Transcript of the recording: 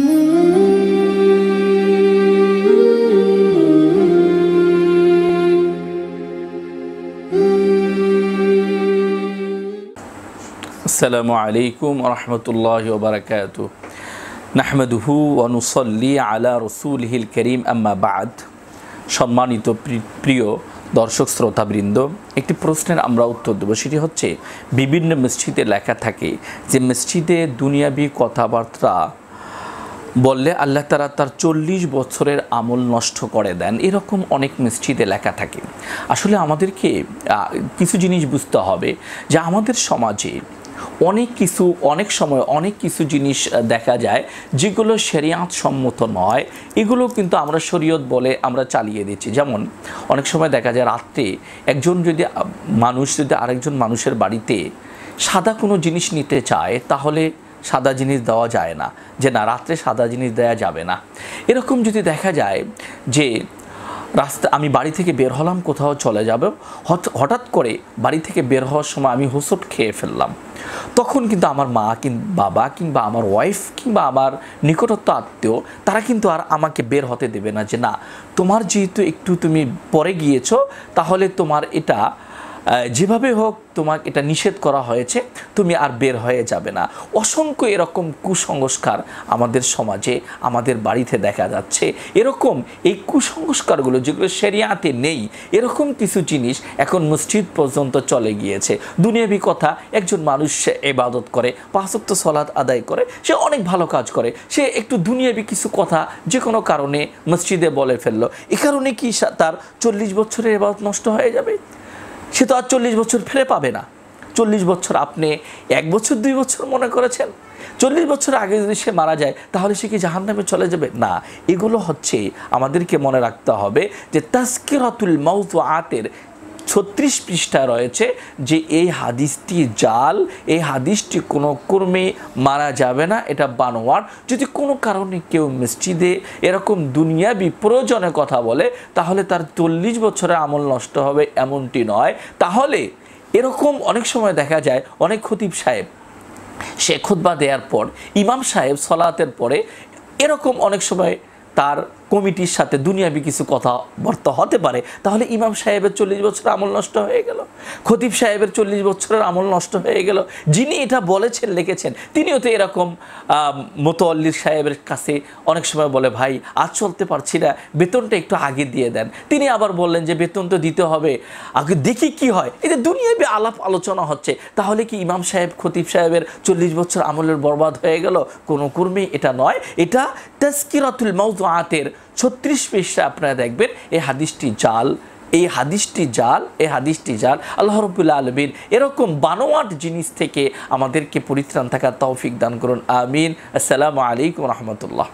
আসসালামু আলাইকুম রহমতুল্লাহ বারকাত নাহমদুহু অনুসল্লি আলা রসুল হিল করিম আম্মা বাদ সম্মানিত প্রিয় দর্শক শ্রোতাবৃন্দ একটি প্রশ্নের আমরা উত্তর দেবো সেটি হচ্ছে বিভিন্ন মসজিদে লেখা থাকে যে মসজিদে দুনিয়াবি কথাবার্তা বললে আল্লাহ তারা তার চল্লিশ বছরের আমল নষ্ট করে দেন এরকম অনেক মসজিদে লেখা থাকে আসলে আমাদেরকে কিছু জিনিস বুঝতে হবে যে আমাদের সমাজে অনেক কিছু অনেক সময় অনেক কিছু জিনিস দেখা যায় যেগুলো শেরিয়াঁত সম্মত নয় এগুলো কিন্তু আমরা শরীয়ত বলে আমরা চালিয়ে দিচ্ছি যেমন অনেক সময় দেখা যায় রাত্রে একজন যদি মানুষ যদি আরেকজন মানুষের বাড়িতে সাদা কোনো জিনিস নিতে চায় তাহলে সাদা জিনিস দেওয়া যায় না যে না রাত্রে সাদা জিনিস দেয়া যাবে না এরকম যদি দেখা যায় যে রাস্তা আমি বাড়ি থেকে বের হলাম কোথাও চলে যাব হঠাৎ করে বাড়ি থেকে বের হওয়ার সময় আমি হোসট খেয়ে ফেললাম তখন কিন্তু আমার মা কিং বাবা কিংবা আমার ওয়াইফ কিংবা আমার নিকটত্ব আত্মীয় তারা কিন্তু আর আমাকে বের হতে দেবে না যে না তোমার যেহেতু একটু তুমি পরে গিয়েছো তাহলে তোমার এটা যেভাবে হোক তোমাকে এটা নিষেধ করা হয়েছে তুমি আর বের হয়ে যাবে না অসংখ্য এরকম কুসংস্কার আমাদের সমাজে আমাদের বাড়িতে দেখা যাচ্ছে এরকম এই কুসংস্কারগুলো যেগুলো সেরিয়াতে নেই এরকম কিছু জিনিস এখন মসজিদ পর্যন্ত চলে গিয়েছে দুনিয়াবি কথা একজন মানুষ সে এবাদত করে পাঁচক্ত সলাদ আদায় করে সে অনেক ভালো কাজ করে সে একটু দুনিয়াবি কিছু কথা যে কোনো কারণে মসজিদে বলে ফেললো এ কারণে কি তার চল্লিশ বছরের এবাদত নষ্ট হয়ে যাবে সে তো আর চল্লিশ বছর ফিরে পাবে না চল্লিশ বছর আপনি এক বছর দুই বছর মনে করেছেন চল্লিশ বছর আগে যদি সে মারা যায় তাহলে সে কি জাহান নামে চলে যাবে না এগুলো হচ্ছে আমাদেরকে মনে রাখতে হবে যে তাস্কিরাতুল মৌত আতের ছত্রিশ পৃষ্ঠা রয়েছে যে এই হাদিসটি জাল এই হাদিসটি কোনো কর্মে মারা যাবে না এটা বানোয়ার যদি কোনো কারণে কেউ মিষ্টিদে এরকম দুনিয়াবি প্রয়োজনে কথা বলে তাহলে তার চল্লিশ বছরে আমল নষ্ট হবে এমনটি নয় তাহলে এরকম অনেক সময় দেখা যায় অনেক খতিব সাহেব সে খুতবা দেওয়ার পর ইমাম সাহেব সলাতের পরে এরকম অনেক সময় তার কমিটির সাথে দুনিয়াবি কিছু কথাবার্তা হতে পারে তাহলে ইমাম সাহেবের চল্লিশ বছরের আমল নষ্ট হয়ে গেল খতিব সাহেবের চল্লিশ বছরের আমল নষ্ট হয়ে গেল যিনি এটা বলেছেন লিখেছেন তিনিও তো এরকম মোতোয়াল্লির সাহেবের কাছে অনেক সময় বলে ভাই আজ চলতে পারছি না বেতনটা একটু আগে দিয়ে দেন তিনি আবার বললেন যে বেতন তো দিতে হবে আগে দেখি কি হয় এতে দুনিয়াবি আলাপ আলোচনা হচ্ছে তাহলে কি ইমাম সাহেব খতিব সাহেবের চল্লিশ বছর আমলের বরবাদ হয়ে গেল কোনো কর্মী এটা নয় এটা তাস্কিরাতুল আতের ছত্রিশ পৃষ্ঠা আপনারা দেখবেন এই হাদিসটি জাল এই হাদিসটি জাল এই হাদিসটি জাল আল্লাহ রবুল্লা আলমিন এরকম বানোয়াট জিনিস থেকে আমাদেরকে পরিত্রাণ থাকার তৌফিক দান করুন আমিন আসসালামু আলাইকুম রহমতুল্লাহ